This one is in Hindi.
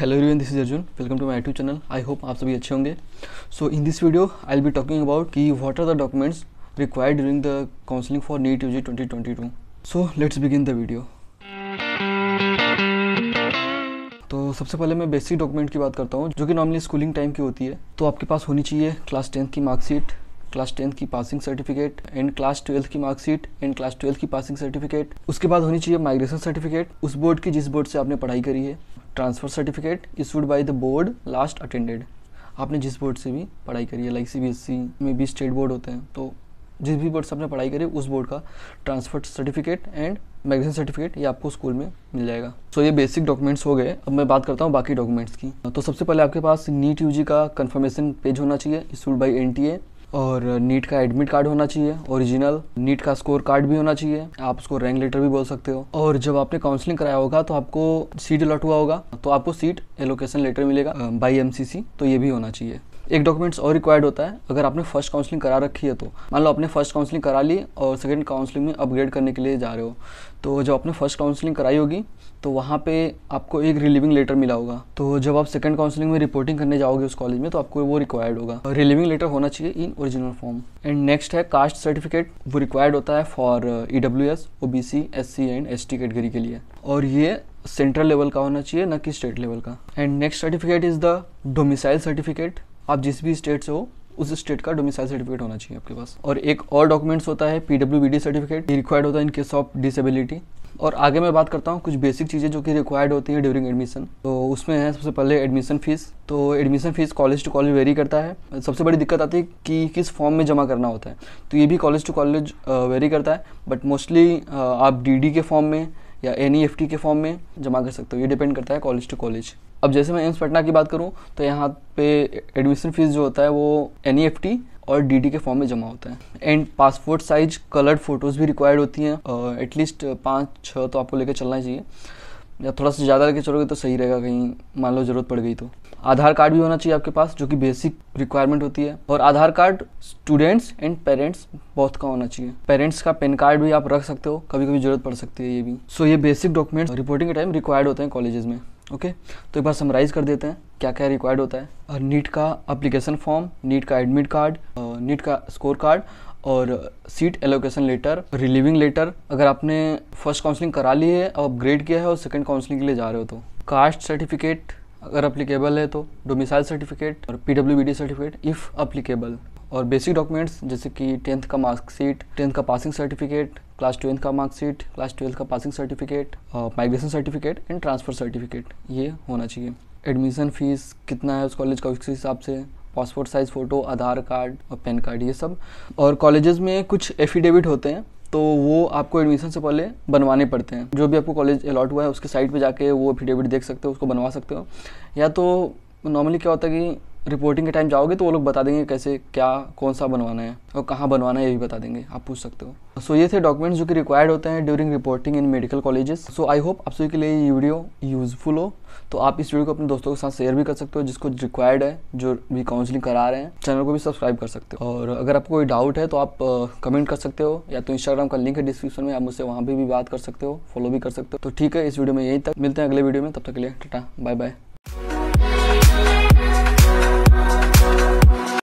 hello everyone this is Arjun welcome to my YouTube channel I hope आप सभी अच्छे होंगे so in this video I will be talking about कि what are the documents required during the counselling for NEET UG 2022 so let's begin the video तो सबसे पहले मैं बेसिक डॉक्यूमेंट की बात करता हूँ जो कि नॉर्मली स्कूलिंग टाइम की होती है तो आपके पास होनी चाहिए क्लास टेंथ की मार्कशीट क्लास टेंथ की passing certificate and class twelfth की मार्कशीट एंड क्लास ट्वेल्थ की पासिंग सर्टिफिकेट उसके बाद होनी चाहिए माइग्रेशन सर्टिफिकेट उस बोर्ड की जिस बोर्ड से आपने पढ़ाई करी है transfer certificate issued by the board last attended आपने जिस बोर्ड से भी पढ़ाई करी है लाइक सी e में भी स्टेट बोर्ड होते हैं तो जिस भी बोर्ड से आपने पढ़ाई करी उस बोर्ड का transfer certificate and magazine certificate ये आपको स्कूल में मिल जाएगा सो so, ये बेसिक डॉक्यूमेंट्स हो गए अब मैं बात करता हूँ बाकी डॉक्यूमेंट्स की तो सबसे पहले आपके पास नीट यू का कन्फर्मेशन पेज होना चाहिए इशूड बाई एन और नीट का एडमिट कार्ड होना चाहिए ओरिजिनल नीट का स्कोर कार्ड भी होना चाहिए आप उसको रैंक लेटर भी बोल सकते हो और जब आपने काउंसलिंग कराया होगा तो आपको सीट अलॉट हुआ होगा तो आपको सीट एलोकेशन लेटर मिलेगा बाई एम तो ये भी होना चाहिए एक डॉक्यूमेंट्स और रिक्वायर्ड होता है अगर आपने फर्स्ट काउंसलिंग करा रखी है तो मान लो आपने फर्स्ट काउंसलिंग करा ली और सेकेंड काउंसलिंग में अपग्रेड करने के लिए जा रहे हो तो जब आपने फर्स्ट काउंसलिंग कराई होगी तो वहाँ पे आपको एक रिलीविंग लेटर मिला होगा तो जब आप सेकंड काउंसलिंग में रिपोर्टिंग करने जाओगे उस कॉलेज में तो आपको वो रिक्वायर्ड होगा रिलीविंग लेटर होना चाहिए in original form and next है कास्ट सर्टिफिकेट वो रिक्वायर्ड होता है for E W S O B C S C and S T category के लिए और ये सेंट्रल लेवल का होना चाहिए ना कि स्टेट लेवल का and next certificate is the domicile certificate आप जिस भी स्टेट से हो उस स्टेट का डोमिसाइल सर्टिफिकेट होना चाहिए आपके पास और एक और डॉक्यूमेंट्स होता है पीडब्ल्यू सर्टिफिकेट ये रिक्वायर्ड होता है इन केस ऑफ डिसेबिलिटी और आगे मैं बात करता हूँ कुछ बेसिक चीज़ें जो कि रिक्वायर्ड होती हैं ड्यूरिंग एडमिशन तो उसमें है सबसे पहले एडमिशन फ़ीस तो admission fees college to college vary करता है सबसे बड़ी दिक्कत आती है कि किस फॉर्म में जमा करना होता है तो ये भी कॉलेज टू कॉलेज वेरी करता है बट मोस्टली आप डी के फॉर्म में या एन e के फॉर्म में जमा कर सकते हो ये डिपेंड करता है कॉलेज टू कॉलेज अब जैसे मैं एम्स पटना की बात करूँ तो यहाँ पे एडमिशन फीस जो होता है वो एन e और डीडी के फॉर्म में जमा होता है and passport size coloured photos भी रिक्वायर्ड होती हैं एटलीस्ट पाँच छः तो आपको लेकर चलना चाहिए या थोड़ा सा ज़्यादा लेके चलोगे तो सही रहेगा कहीं मान लो ज़रूरत पड़ गई तो आधार कार्ड भी होना चाहिए आपके पास जो कि बेसिक रिक्वायरमेंट होती है और Aadhaar card students and parents बहुत का होना चाहिए पेरेंट्स का पेन कार्ड भी आप रख सकते हो कभी कभी ज़रूरत पड़ सकती है ये भी सो so, ये बेसिक डॉक्यूमेंट्स रिपोर्टिंग के टाइम रिक्वायर्ड होते हैं कॉलेजेस में ओके तो एक बार समराइज़ कर देते हैं क्या क्या रिक्वायर्ड होता है और नीट का अप्लीकेशन फॉर्म नीट का एडमिट कार्ड नीट का स्कोर कार्ड और seat allocation letter relieving letter अगर आपने फर्स्ट काउंसलिंग करा ली है और अपग्रेड किया है और सेकंड काउंसलिंग के लिए जा रहे हो तो कास्ट सर्टिफिकेट अगर अप्लीकेबल है तो डोमिसाइल सर्टिफिकेट और पी सर्टिफिकेट इफ़ अप्लीकेबल और बेसिक डॉक्यूमेंट्स जैसे कि टेंथ का मार्कशीट टेंथ का पासिंग सर्टिफिकेट क्लास ट्वेल्थ का मार्कशीट क्लास ट्वेल्थ का passing certificate migration certificate and transfer certificate ये होना चाहिए एडमिशन फ़ीस कितना है उस कॉलेज का उसके हिसाब से passport size photo Aadhaar card और पैन कार्ड ये सब और कॉलेजेस में कुछ एफिडेविट होते हैं तो वो आपको एडमिशन से पहले बनवाने पड़ते हैं जो भी आपको कॉलेज अलाट हुआ है उसके साइट पे जाके वो एफिडेविट देख सकते हो उसको बनवा सकते हो या तो नॉर्मली क्या होता है कि रिपोर्टिंग के टाइम जाओगे तो वो लोग बता देंगे कैसे क्या कौन सा बनवाना है और कहाँ बनवाना है ये भी बता देंगे आप पूछ सकते हो सो so, ये थे डॉक्यूमेंट्स जो कि रिक्वायर्ड होते हैं during reporting in medical colleges so I hope आप सभी के लिए ये वीडियो यूजफुल हो तो आप इस वीडियो को अपने दोस्तों के साथ शेयर भी कर सकते हो जिसको रिक्वायर्ड है जो भी काउंसलिंग करा रहे हैं चैनल को भी सब्सक्राइब कर सकते हो और अगर आपको कोई डाउट है तो आप कमेंट कर सकते हो या तो इंस्टाग्राम का लिंक है डिस्क्रिप्शन में आप मुझसे वहाँ पर भी बात कर सकते हो फॉलो भी कर सकते हो तो ठीक है इस वीडियो में यहीं तक मिलते हैं अगले वीडियो में तब तक के लिए टाटा बाय बाय